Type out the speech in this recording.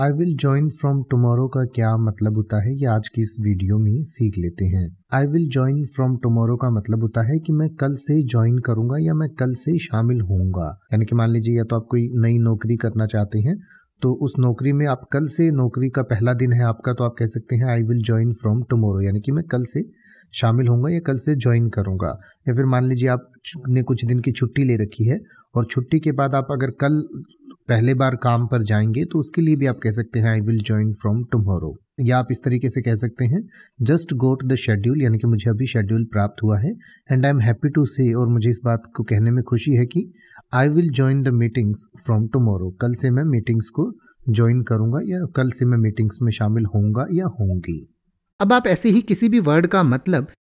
I will join from tomorrow का क्या मतलब होता है ये आज की इस वीडियो में सीख लेते हैं I will join from tomorrow का मतलब होता है कि मैं कल से ज्वाइन करूंगा या मैं कल से शामिल होऊंगा यानी कि मान लीजिए या तो आप कोई नई नौकरी करना चाहते हैं तो उस नौकरी में आप कल से नौकरी का पहला दिन है आपका तो आप कह सकते हैं I will join from tomorrow यानी कि मैं कल से शामिल होऊंगा या कल से ज्वाइन करूंगा या फिर मान लीजिए आपने कुछ दिन की छुट्टी ले रखी है और छुट्टी के बाद आप अगर कल पहले बार काम पर जाएंगे तो उसके लिए भी आप कह सकते हैं I will join from tomorrow या आप इस तरीके से कह सकते हैं जस्ट गोट द शेड्यूल यानी कि मुझे अभी शेड्यूल प्राप्त हुआ है and I am happy to say और मुझे इस बात को कहने में खुशी है कि I will join the meetings from tomorrow कल से मैं मीटिंग्स को ज्वाइन करूंगा या कल से मैं मीटिंग्स में शामिल होंगे या होंगी अब आप ऐसे ही किसी भी वर्ड का मतलब